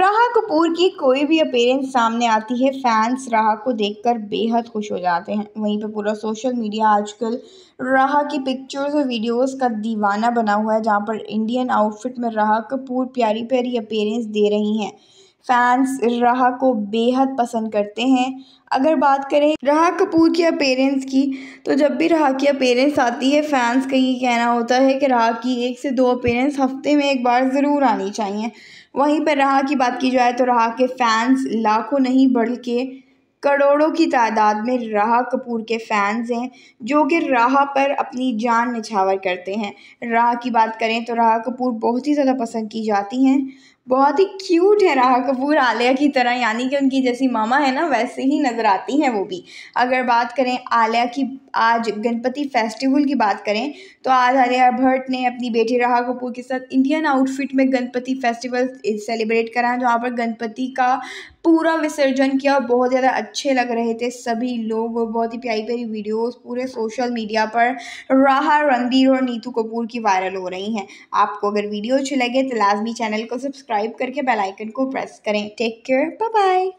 राहा कपूर की कोई भी अपेयरेंस सामने आती है फैंस राहा को देखकर बेहद खुश हो जाते हैं वहीं पे पूरा सोशल मीडिया आजकल राहा की पिक्चर्स और वीडियोस का दीवाना बना हुआ है जहां पर इंडियन आउटफिट में राहा कपूर प्यारी प्यारी अपेयरेंस दे रही हैं फैंस रहा को बेहद पसंद करते हैं अगर बात करें रहा कपूर की अपेरेंस की तो जब भी रहा की अपेरेंस आती है फैंस का ये कहना होता है कि रहा की एक से दो अपेरेंस हफ्ते में एक बार ज़रूर आनी चाहिए वहीं पर रहा की बात की जाए तो रहा के फैंस लाखों नहीं बल्कि करोड़ों की तादाद में रहा कपूर के फैंस हैं जो कि रहा पर अपनी जान निछावर करते हैं रहा की बात करें तो रहा कपूर बहुत ही ज़्यादा पसंद की जाती हैं बहुत ही क्यूट है राह कपूर आलिया की तरह यानी कि उनकी जैसी मामा है ना वैसे ही नज़र आती हैं वो भी अगर बात करें आलिया की आज गणपति फेस्टिवल की बात करें तो आज आलिया भट्ट ने अपनी बेटी राह कपूर के साथ इंडियन आउटफिट में गणपति फेस्टिवल सेलिब्रेट करा है जहाँ पर गणपति का पूरा विसर्जन किया और बहुत ज़्यादा अच्छे लग रहे थे सभी लोग बहुत ही प्यारी प्यारी वीडियोस पूरे सोशल मीडिया पर राहा रणबीर और नीतू कपूर की वायरल हो रही हैं आपको अगर वीडियो अच्छे लगे तो लाजमी चैनल को सब्सक्राइब सब्सक्राइब करके बेल आइकन को प्रेस करें टेक केयर बाय बाय